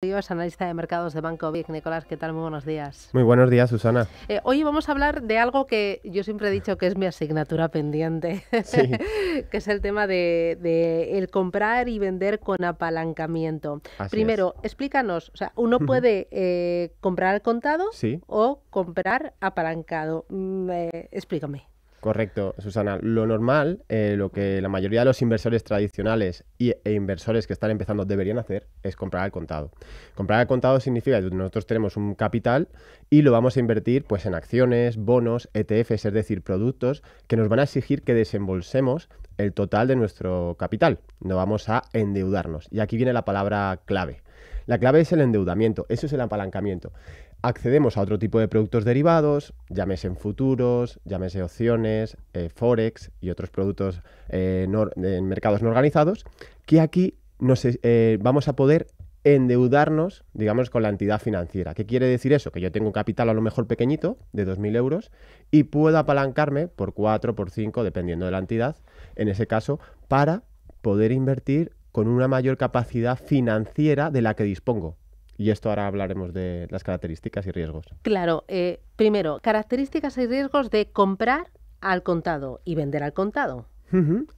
soy analista de mercados de Banco Vic. Nicolás, ¿qué tal? Muy buenos días. Muy buenos días, Susana. hoy eh, vamos a hablar de algo que yo siempre he dicho que es mi asignatura pendiente, que es el tema de, el comprar y vender con apalancamiento. Primero, explícanos, o sea, uno puede eh, comprar al contado o comprar apalancado. Mm, eh, explícame. Correcto, Susana. Lo normal, eh, lo que la mayoría de los inversores tradicionales e inversores que están empezando deberían hacer es comprar al contado. Comprar al contado significa que nosotros tenemos un capital y lo vamos a invertir pues, en acciones, bonos, ETFs, es decir, productos que nos van a exigir que desembolsemos el total de nuestro capital. No vamos a endeudarnos. Y aquí viene la palabra clave. La clave es el endeudamiento, eso es el apalancamiento. Accedemos a otro tipo de productos derivados, llámese en futuros, llámese opciones, eh, forex y otros productos en eh, mercados no organizados, que aquí nos, eh, vamos a poder endeudarnos, digamos, con la entidad financiera. ¿Qué quiere decir eso? Que yo tengo un capital a lo mejor pequeñito, de 2.000 euros, y puedo apalancarme por 4, por 5, dependiendo de la entidad, en ese caso, para poder invertir con una mayor capacidad financiera de la que dispongo. Y esto ahora hablaremos de las características y riesgos. Claro, eh, primero, características y riesgos de comprar al contado y vender al contado.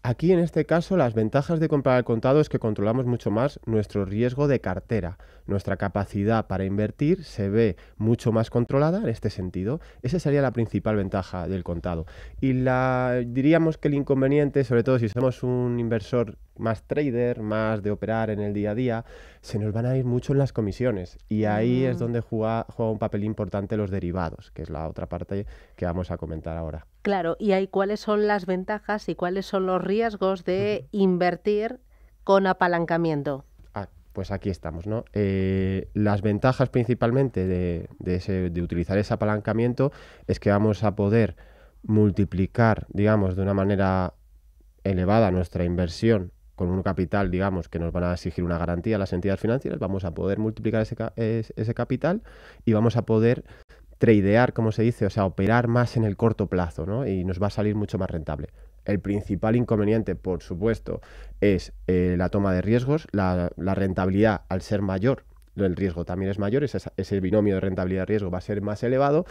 Aquí en este caso las ventajas de comprar al contado es que controlamos mucho más nuestro riesgo de cartera. Nuestra capacidad para invertir se ve mucho más controlada en este sentido. Esa sería la principal ventaja del contado. Y la, diríamos que el inconveniente, sobre todo si somos un inversor más trader, más de operar en el día a día, se nos van a ir mucho en las comisiones. Y ahí es mm. donde juega, juega un papel importante los derivados, que es la otra parte que vamos a comentar ahora. Claro, y ahí cuáles son las ventajas y cuáles son los riesgos de invertir con apalancamiento ah, pues aquí estamos, ¿no? Eh, las ventajas principalmente de, utilizar ese apalancamiento es que vamos a poder multiplicar, digamos, de una manera elevada nuestra inversión con un capital, digamos, que nos van a exigir una garantía a las entidades financieras, vamos a poder multiplicar ese, capital y vamos a poder tradear, como se dice, o sea, operar más en el corto plazo, ¿no? Y nos va a salir mucho más rentable. El principal inconveniente, por supuesto, es eh, la toma de riesgos. la, rentabilidad, al ser mayor el riesgo también es mayor, ese, el binomio de rentabilidad-riesgo va a ser más elevado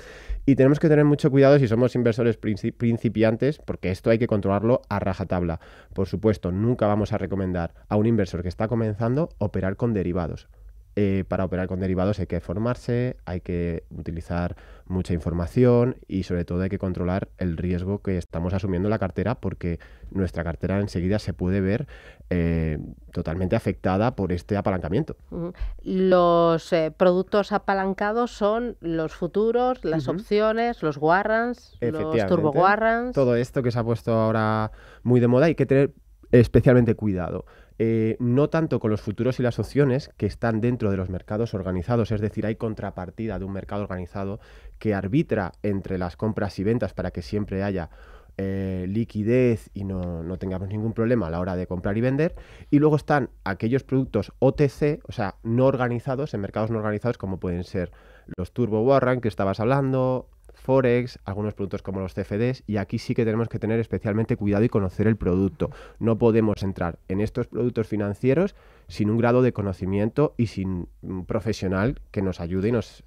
y tenemos que tener mucho cuidado si somos inversores principiantes, porque esto hay que controlarlo a rajatabla. Por supuesto, nunca vamos a recomendar a un inversor que está comenzando operar con derivados eh, para operar con derivados hay que formarse, hay que utilizar mucha información y sobre todo hay que controlar el riesgo que estamos asumiendo en la cartera porque nuestra cartera enseguida se puede ver eh, totalmente afectada por este apalancamiento. Los eh, productos apalancados son los futuros, las opciones, los warrants, los turbo warrants. Todo esto que se ha puesto ahora muy de moda Hay que tener especialmente cuidado. Eh, no tanto con los futuros y las opciones que están dentro de los mercados organizados, es decir, hay contrapartida de un mercado organizado que arbitra entre las compras y ventas para que siempre haya eh, liquidez y no, no, tengamos ningún problema a la hora de comprar y vender. Y luego están aquellos productos OTC, o sea, no organizados, en mercados no organizados, como pueden ser los turbo warrant que estabas hablando, Forex, algunos productos como los CFDs, y aquí sí que tenemos que tener especialmente cuidado y conocer el producto. No podemos entrar en estos productos financieros sin un grado de conocimiento y sin un profesional que nos ayude y nos,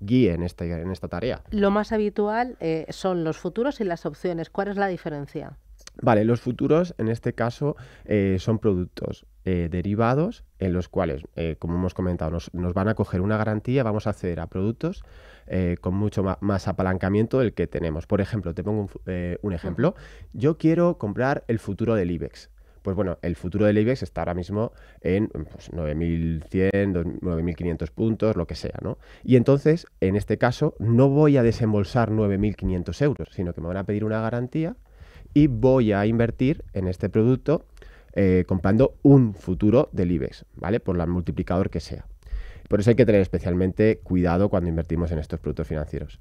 guíe en, este, en esta tarea. Lo más habitual eh, son los futuros y las opciones. ¿Cuál es la diferencia? Vale, los futuros en este caso eh, son productos eh, derivados en los cuales, eh, como hemos comentado, nos, van a coger una garantía, vamos a acceder a productos eh, con mucho más apalancamiento del que tenemos. Por ejemplo, te pongo un, ejemplo. Mm. Yo quiero comprar el futuro del IBEX pues bueno, el futuro del IBEX está ahora mismo en 9.100, pues, 9.500 puntos, lo que sea, ¿no? Y entonces, en este caso, no voy a desembolsar 9.500 euros, sino que me van a pedir una garantía y voy a invertir en este producto eh, comprando un futuro del IBEX, ¿vale? Por el multiplicador que sea. Por eso hay que tener especialmente cuidado cuando invertimos en estos productos financieros.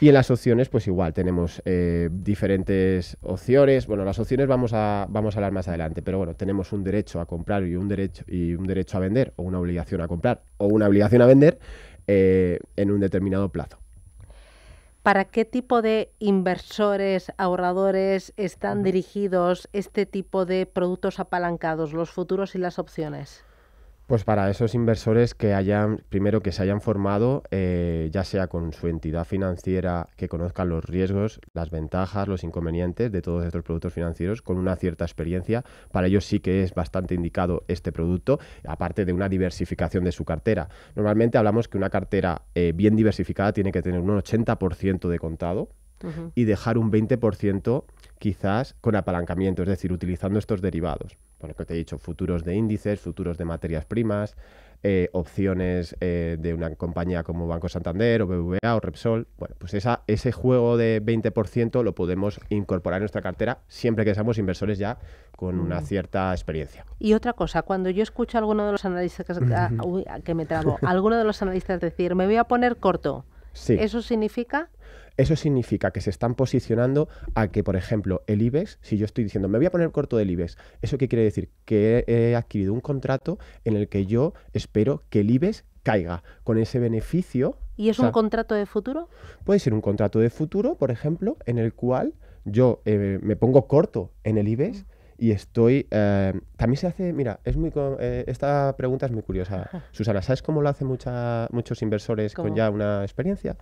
Y en las opciones, pues igual, tenemos eh, diferentes opciones. Bueno, las opciones vamos a, vamos a hablar más adelante, pero bueno, tenemos un derecho a comprar y un derecho, y un derecho a vender, o una obligación a comprar, o una obligación a vender eh, en un determinado plazo. ¿Para qué tipo de inversores, ahorradores están dirigidos este tipo de productos apalancados, los futuros y las opciones? Pues para esos inversores que hayan, primero que se hayan formado, eh, ya sea con su entidad financiera, que conozcan los riesgos, las ventajas, los inconvenientes de todos estos productos financieros, con una cierta experiencia, para ellos sí que es bastante indicado este producto, aparte de una diversificación de su cartera. Normalmente hablamos que una cartera eh, bien diversificada tiene que tener un 80% de contado, y dejar un 20% quizás con apalancamiento, es decir, utilizando estos derivados. Por que te he dicho, futuros de índices, futuros de materias primas, eh, opciones eh, de una compañía como Banco Santander o BBVA o Repsol. Bueno, pues ese juego de 20% lo podemos incorporar en nuestra cartera siempre que seamos inversores ya con una mm. cierta experiencia. Y otra cosa, cuando yo escucho a alguno de los analistas, que, me trago, alguno de los analistas decir, me voy a poner corto, ¿eso significa? Eso significa que se están posicionando a que, por ejemplo, el IBEX, si yo estoy diciendo, me voy a poner corto del IBEX, ¿eso qué quiere decir? Que he adquirido un contrato en el que yo espero que el IBEX caiga con ese beneficio. ¿Y es un contrato de futuro? Puede ser un contrato de futuro, por ejemplo, en el cual yo eh, me pongo corto en el IBEX mm. y estoy... Eh, también se hace, mira, es muy eh, esta pregunta es muy curiosa. Susana, ¿sabes cómo lo hacen muchos inversores con ya una experiencia?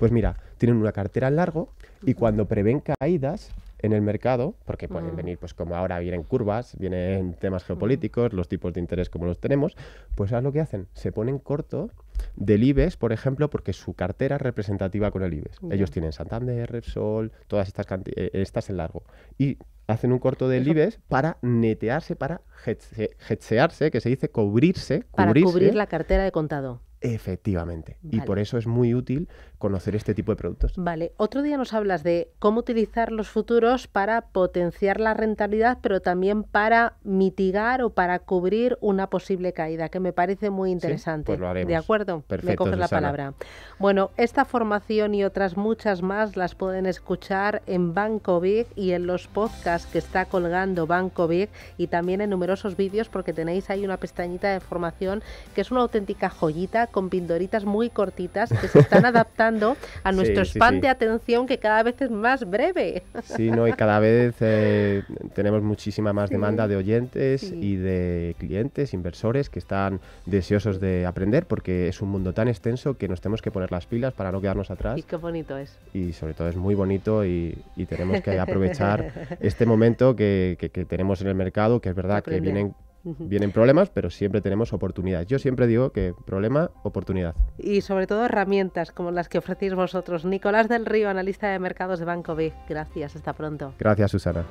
Pues mira, tienen una cartera en largo y cuando prevén caídas en el mercado, porque pueden mm. venir, pues como ahora vienen curvas, vienen temas geopolíticos, los tipos de interés como los tenemos, pues ¿sabes lo que hacen? Se ponen corto del IBEX, por ejemplo, porque su cartera es representativa con el IBEX. Ellos tienen Santander, Repsol, todas estas, eh, estas en largo. Y hacen un corto del IBEX para netearse, para hedgearse, que se dice cubrirse. Para cubrir la cartera de contado. Efectivamente. Y por eso es muy útil conocer este tipo de productos. Vale. Otro día nos hablas de cómo utilizar los futuros para potenciar la rentabilidad, pero también para mitigar o para cubrir una posible caída, que me parece muy interesante. Pues ¿De acuerdo? Perfecto, me coges la palabra. Bueno, esta formación y otras muchas más las pueden escuchar en Banco Big y en los podcasts que está colgando Banco Big y también en numerosos vídeos porque tenéis ahí una pestañita de formación que es una auténtica joyita con pindoritas muy cortitas que se están adaptando a nuestro spam de atención que cada vez es más breve. Sí, no, y cada vez eh, tenemos muchísima más demanda de oyentes y de clientes, inversores que están deseosos de aprender porque es un mundo tan extenso que nos tenemos que poner las pilas para no quedarnos atrás. Y qué bonito es. Y sobre todo es muy bonito y, tenemos que aprovechar este momento que, tenemos en el mercado, que es verdad que vienen Vienen problemas, pero siempre tenemos oportunidades. Yo siempre digo que problema, oportunidad. Y sobre todo herramientas como las que ofrecéis vosotros. Nicolás del Río, analista de mercados de Banco B. Gracias, hasta pronto. Gracias, Susana.